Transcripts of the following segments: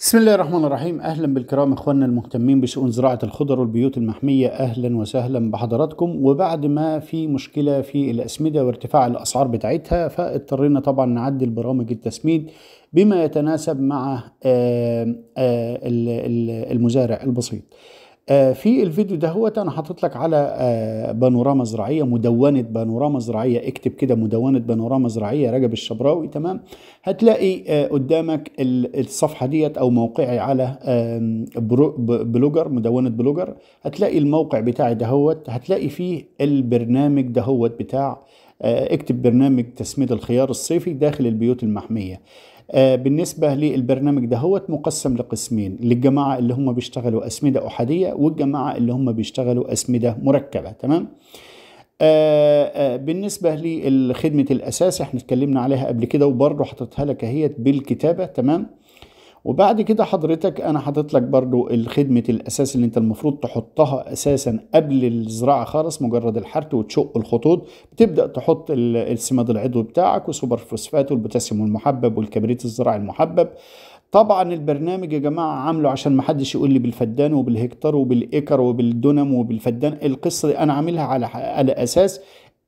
بسم الله الرحمن الرحيم اهلا بالكرام اخواننا المهتمين بشؤون زراعه الخضر والبيوت المحميه اهلا وسهلا بحضراتكم وبعد ما في مشكله في الاسمده وارتفاع الاسعار بتاعتها فاضطرينا طبعا نعدل برامج التسميد بما يتناسب مع آه، آه، المزارع البسيط آه، في الفيديو ده هو انا حاطط لك على آه، بانوراما زراعيه مدونه بانوراما زراعيه اكتب كده مدونه بانوراما زراعيه رجب الشبراوي تمام هتلاقي آه، قدامك الصفحه ديت او موقعي على بلوجر مدونه بلوجر هتلاقي الموقع بتاعي دهوت هتلاقي فيه البرنامج دهوت بتاع آه، اكتب برنامج تسميد الخيار الصيفي داخل البيوت المحمية آه، بالنسبة للبرنامج ده هو مقسم لقسمين للجماعة اللي هم بيشتغلوا أسمدة أحادية والجماعة اللي هم بيشتغلوا أسمدة مركبة تمام؟ آه، بالنسبة لخدمة الأساس احنا اتكلمنا عليها قبل كده وبرضه حطيتها لك اهيت بالكتابة تمام وبعد كده حضرتك انا حاطط لك برضو الخدمة الاساس اللي انت المفروض تحطها اساسا قبل الزراعه خالص مجرد الحرث وتشق الخطوط بتبدا تحط السماد العضوي بتاعك وسوبر فوسفات والبوتاسيوم المحبب والكبريت الزراعي المحبب طبعا البرنامج يا جماعه عامله عشان ما حدش يقول لي بالفدان وبالهكتار وبالايكر وبالدنم وبالفدان القصه دي انا عاملها على على اساس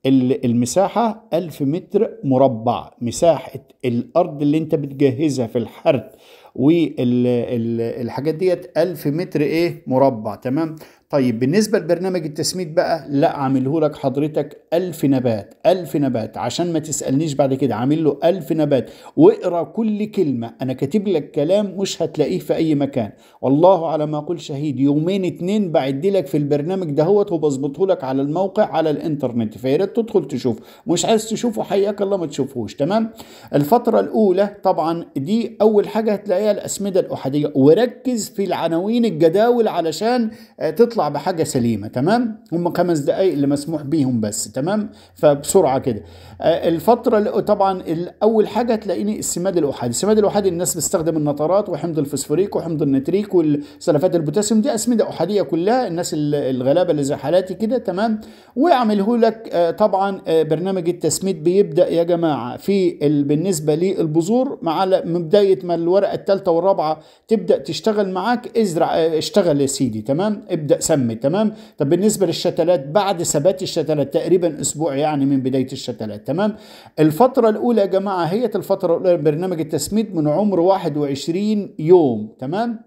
المساحة 1000 متر مربع مساحة الأرض اللي أنت بتجهزها في الحرد والحاجات ديت 1000 متر إيه مربع تمام طيب بالنسبة لبرنامج التسميد بقى لا عامله لك حضرتك ألف نبات ألف نبات عشان ما تسألنيش بعد كده عامل له ألف نبات واقرا كل كلمة أنا كاتب لك كلام مش هتلاقيه في أي مكان والله على ما أقول شهيد يومين اتنين بعدي لك في البرنامج دهوت وبظبطه لك على الموقع على الإنترنت فيا ريت تدخل تشوف مش عايز تشوفه حياك الله ما تشوفهوش تمام الفترة الأولى طبعا دي أول حاجة هتلاقيها الأسمدة الأحادية وركز في العناوين الجداول علشان تطلع يطلع بحاجه سليمه تمام هم خمس دقائق اللي مسموح بيهم بس تمام فبسرعه كده آه، الفتره طبعا اول حاجه تلاقيني السماد الاحادي السماد الاحادي الناس بتستخدم النطرات وحمض الفسفوريك وحمض النتريك والسلفات البوتاسيوم دي اسمده احاديه كلها الناس الغلابه اللي زي حالاتي كده تمام واعمله لك آه، طبعا آه، برنامج التسميد بيبدا يا جماعه في بالنسبه للبذور مع من بدايه ما الورقه الثالثه والرابعه تبدا تشتغل معاك ازرع اشتغل يا سيدي تمام ابدا سمي تمام طب بالنسبه للشتلات بعد ثبات الشتلات تقريبا اسبوع يعني من بدايه الشتلات تمام الفتره الاولى يا جماعه هي الفتره الاولى برنامج التسميد من عمر 21 يوم تمام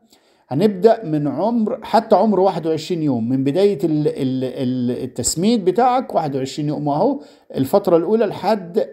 هنبدا من عمر حتى عمر 21 يوم من بدايه التسميد بتاعك 21 يوم اهو الفتره الاولى لحد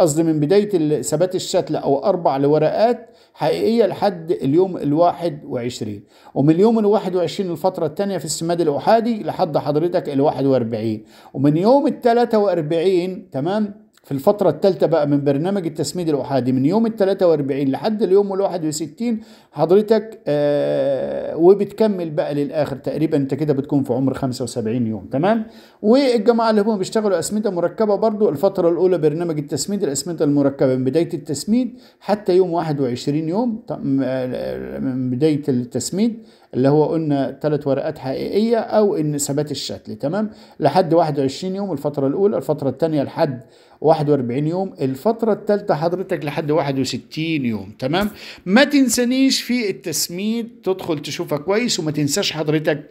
قصدي من بداية ثبات الشتلة أو أربع لورقات حقيقية لحد اليوم الواحد وعشرين ومن اليوم الواحد وعشرين الفترة الثانية في السماد الأحادي لحد حضرتك الواحد واربعين ومن يوم الثلاثة واربعين تمام في الفترة الثالثة بقى من برنامج التسميد الأحادي من يوم ال 43 لحد اليوم ال 61 حضرتك آه وبتكمل بقى للآخر تقريبا أنت كده بتكون في عمر 75 يوم تمام والجماعة اللي هم بيشتغلوا أسمدة مركبة برضو الفترة الأولى برنامج التسميد الأسمدة المركبة من بداية التسميد حتى يوم 21 يوم آه، من بداية التسميد اللي هو قلنا ثلاث ورقات حقيقيه او ان ثبات الشكل تمام لحد 21 يوم الفتره الاولى الفتره الثانيه لحد 41 يوم الفتره الثالثه حضرتك لحد 61 يوم تمام ما تنسانيش في التسميد تدخل تشوفها كويس وما تنساش حضرتك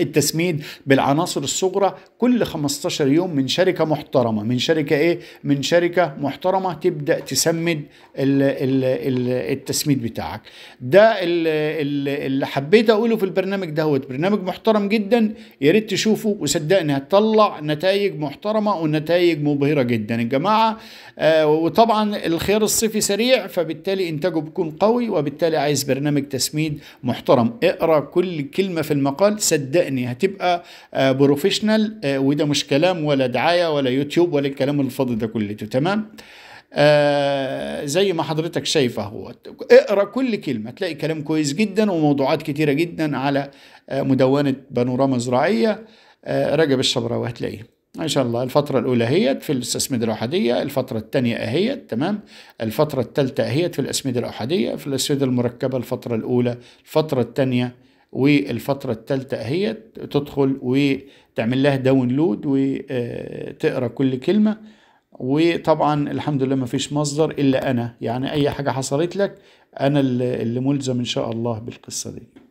التسميد بالعناصر الصغرى كل 15 يوم من شركه محترمه من شركه ايه من شركه محترمه تبدا تسمد الـ الـ الـ التسميد بتاعك ده اللي حبيت اقوله في البرنامج دهوت برنامج محترم جدا يا ريت تشوفه وصدقني هتطلع نتائج محترمه ونتائج مبهره جدا الجماعه آه وطبعا الخيار الصيفي سريع فبالتالي انتاجه بيكون قوي وبالتالي عايز برنامج تسميد محترم اقرا كل كلمه في المقال صدقني صدقني هتبقى بروفيشنال آه، آه، وده مش كلام ولا دعايه ولا يوتيوب ولا الكلام الفاضي ده كلته تمام آه زي ما حضرتك شايف اهو اقرا كل كلمه تلاقي كلام كويس جدا وموضوعات كتيره جدا على آه مدونه بانوراما زراعيه آه رجب الشبراوي هتلاقيه ان شاء الله الفترة الأولى هي في الأسمدة الأحادية، الفترة الثانية أهيت تمام، الفترة الثالثة أهيت في الأسمدة الأحادية، في الأسمدة المركبة الفترة الأولى، الفترة الثانية والفترة الثالثة اهي تدخل وتعمل لها داونلود وتقرا كل كلمة وطبعا الحمد لله ما فيش مصدر الا انا يعني اي حاجة حصلت لك انا اللي ملزم ان شاء الله بالقصة دي